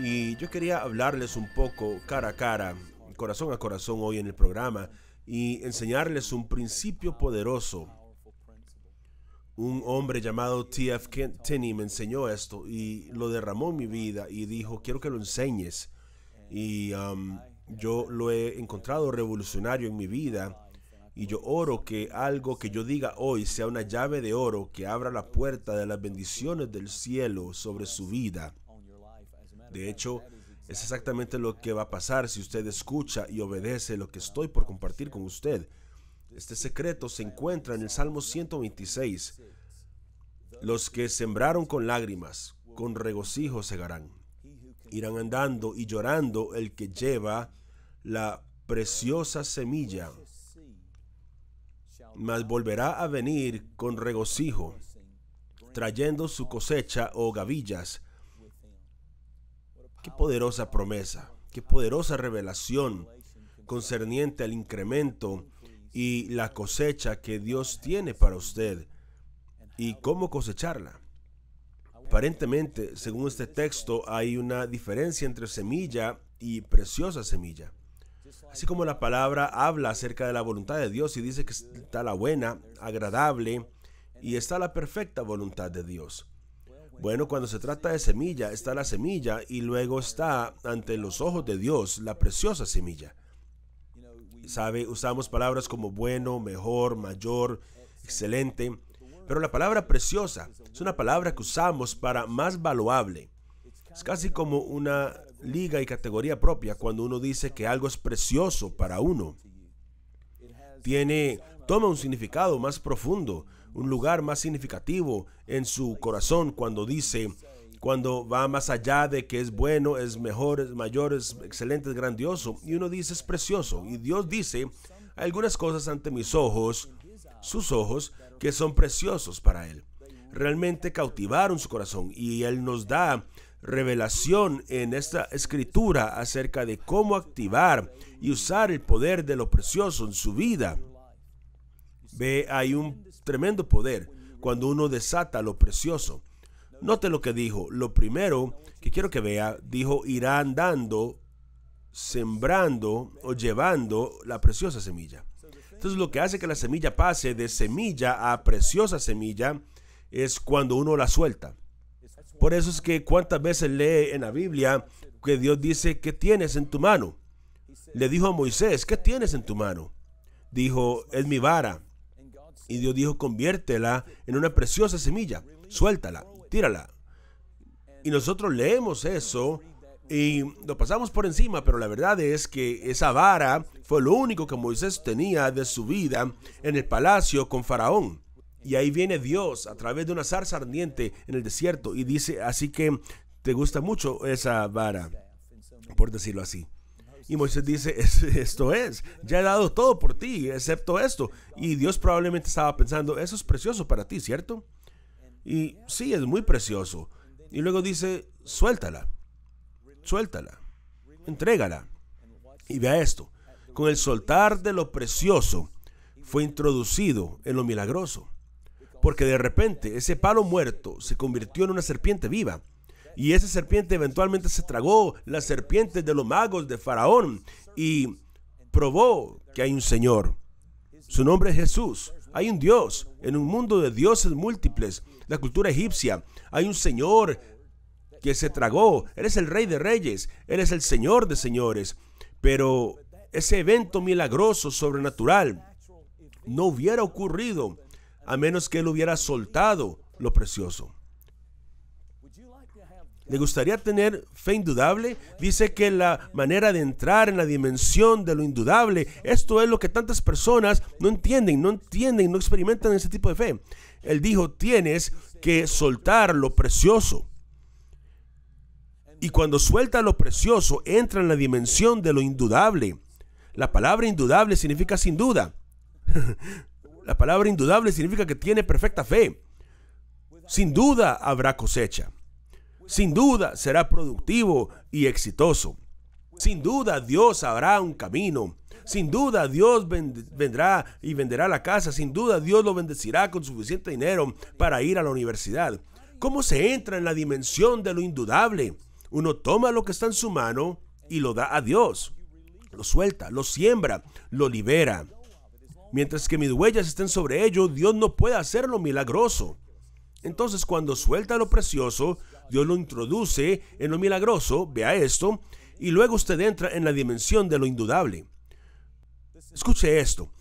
Y yo quería hablarles un poco cara a cara, corazón a corazón hoy en el programa y enseñarles un principio poderoso. Un hombre llamado T.F. Tinney me enseñó esto y lo derramó en mi vida y dijo, quiero que lo enseñes. Y um, yo lo he encontrado revolucionario en mi vida y yo oro que algo que yo diga hoy sea una llave de oro que abra la puerta de las bendiciones del cielo sobre su vida. De hecho, es exactamente lo que va a pasar si usted escucha y obedece lo que estoy por compartir con usted. Este secreto se encuentra en el Salmo 126. Los que sembraron con lágrimas, con regocijo segarán. Irán andando y llorando el que lleva la preciosa semilla, mas volverá a venir con regocijo, trayendo su cosecha o gavillas Qué poderosa promesa, qué poderosa revelación concerniente al incremento y la cosecha que Dios tiene para usted y cómo cosecharla. Aparentemente, según este texto, hay una diferencia entre semilla y preciosa semilla. Así como la palabra habla acerca de la voluntad de Dios y dice que está la buena, agradable y está la perfecta voluntad de Dios. Bueno, cuando se trata de semilla, está la semilla y luego está ante los ojos de Dios la preciosa semilla. Sabe, usamos palabras como bueno, mejor, mayor, excelente, pero la palabra preciosa es una palabra que usamos para más valuable. Es casi como una liga y categoría propia cuando uno dice que algo es precioso para uno. Tiene, toma un significado más profundo, un lugar más significativo en su corazón cuando dice, cuando va más allá de que es bueno, es mejor, es mayor, es excelente, es grandioso. Y uno dice, es precioso. Y Dios dice, algunas cosas ante mis ojos, sus ojos, que son preciosos para Él. Realmente cautivaron su corazón y Él nos da revelación en esta escritura acerca de cómo activar y usar el poder de lo precioso en su vida. Ve, hay un tremendo poder cuando uno desata lo precioso. Note lo que dijo. Lo primero que quiero que vea, dijo, irá andando, sembrando o llevando la preciosa semilla. Entonces lo que hace que la semilla pase de semilla a preciosa semilla es cuando uno la suelta. Por eso es que cuántas veces lee en la Biblia que Dios dice, ¿qué tienes en tu mano? Le dijo a Moisés, ¿qué tienes en tu mano? Dijo, es mi vara. Y Dios dijo, conviértela en una preciosa semilla, suéltala, tírala. Y nosotros leemos eso y lo pasamos por encima, pero la verdad es que esa vara fue lo único que Moisés tenía de su vida en el palacio con Faraón. Y ahí viene Dios a través de una zarza ardiente en el desierto y dice, así que te gusta mucho esa vara, por decirlo así. Y Moisés dice, esto es, ya he dado todo por ti, excepto esto. Y Dios probablemente estaba pensando, eso es precioso para ti, ¿cierto? Y sí, es muy precioso. Y luego dice, suéltala, suéltala, entrégala. Y vea esto, con el soltar de lo precioso fue introducido en lo milagroso. Porque de repente ese palo muerto se convirtió en una serpiente viva. Y esa serpiente eventualmente se tragó las serpientes de los magos de Faraón y probó que hay un Señor. Su nombre es Jesús. Hay un Dios en un mundo de dioses múltiples. La cultura egipcia. Hay un Señor que se tragó. Eres el Rey de Reyes. Eres el Señor de Señores. Pero ese evento milagroso, sobrenatural, no hubiera ocurrido a menos que él hubiera soltado lo precioso. ¿Le gustaría tener fe indudable? Dice que la manera de entrar en la dimensión de lo indudable, esto es lo que tantas personas no entienden, no entienden, no experimentan ese tipo de fe. Él dijo, tienes que soltar lo precioso. Y cuando suelta lo precioso, entra en la dimensión de lo indudable. La palabra indudable significa sin duda. la palabra indudable significa que tiene perfecta fe. Sin duda habrá cosecha. Sin duda será productivo y exitoso. Sin duda Dios habrá un camino. Sin duda Dios vendrá y venderá la casa. Sin duda Dios lo bendecirá con suficiente dinero para ir a la universidad. ¿Cómo se entra en la dimensión de lo indudable? Uno toma lo que está en su mano y lo da a Dios. Lo suelta, lo siembra, lo libera. Mientras que mis huellas estén sobre ello, Dios no puede hacer lo milagroso. Entonces cuando suelta lo precioso, Dios lo introduce en lo milagroso, vea esto, y luego usted entra en la dimensión de lo indudable. Escuche esto,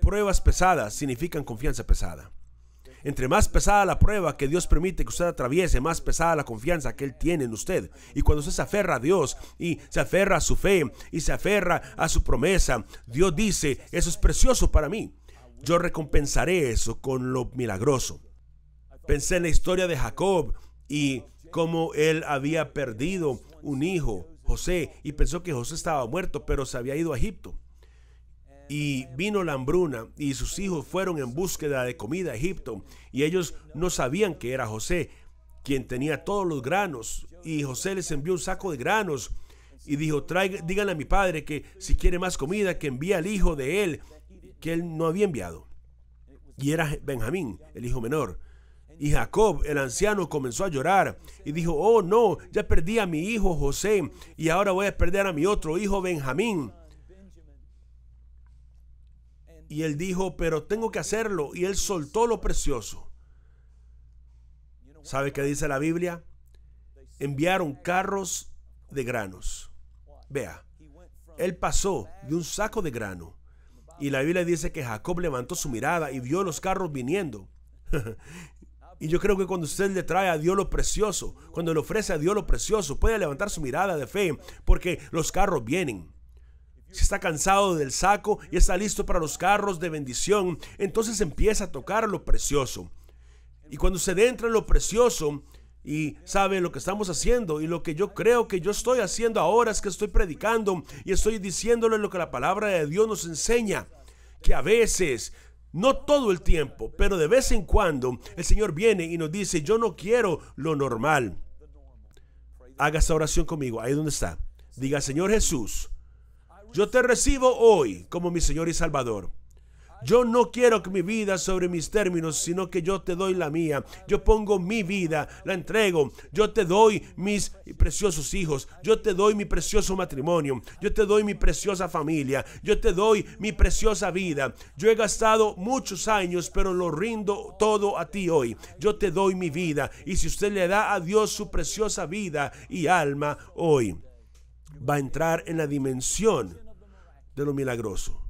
pruebas pesadas significan confianza pesada. Entre más pesada la prueba que Dios permite que usted atraviese, más pesada la confianza que Él tiene en usted. Y cuando usted se aferra a Dios y se aferra a su fe y se aferra a su promesa, Dios dice, eso es precioso para mí. Yo recompensaré eso con lo milagroso. Pensé en la historia de Jacob y cómo él había perdido un hijo, José, y pensó que José estaba muerto, pero se había ido a Egipto. Y vino la hambruna y sus hijos fueron en búsqueda de comida a Egipto y ellos no sabían que era José quien tenía todos los granos y José les envió un saco de granos y dijo, díganle a mi padre que si quiere más comida, que envíe al hijo de él que él no había enviado. Y era Benjamín, el hijo menor. Y Jacob, el anciano, comenzó a llorar y dijo, oh no, ya perdí a mi hijo José y ahora voy a perder a mi otro hijo Benjamín. Y él dijo, pero tengo que hacerlo. Y él soltó lo precioso. ¿Sabe qué dice la Biblia? Enviaron carros de granos. Vea, él pasó de un saco de grano. Y la Biblia dice que Jacob levantó su mirada y vio los carros viniendo. Y yo creo que cuando usted le trae a Dios lo precioso, cuando le ofrece a Dios lo precioso, puede levantar su mirada de fe, porque los carros vienen. Si está cansado del saco y está listo para los carros de bendición, entonces empieza a tocar lo precioso. Y cuando se entra en lo precioso, y sabe lo que estamos haciendo y lo que yo creo que yo estoy haciendo ahora es que estoy predicando y estoy diciéndole lo que la palabra de Dios nos enseña, que a veces no todo el tiempo, pero de vez en cuando el Señor viene y nos dice, yo no quiero lo normal. Haga esta oración conmigo, ahí donde está. Diga, Señor Jesús, yo te recibo hoy como mi Señor y Salvador. Yo no quiero que mi vida sobre mis términos, sino que yo te doy la mía. Yo pongo mi vida, la entrego. Yo te doy mis preciosos hijos. Yo te doy mi precioso matrimonio. Yo te doy mi preciosa familia. Yo te doy mi preciosa vida. Yo he gastado muchos años, pero lo rindo todo a ti hoy. Yo te doy mi vida. Y si usted le da a Dios su preciosa vida y alma hoy, va a entrar en la dimensión de lo milagroso.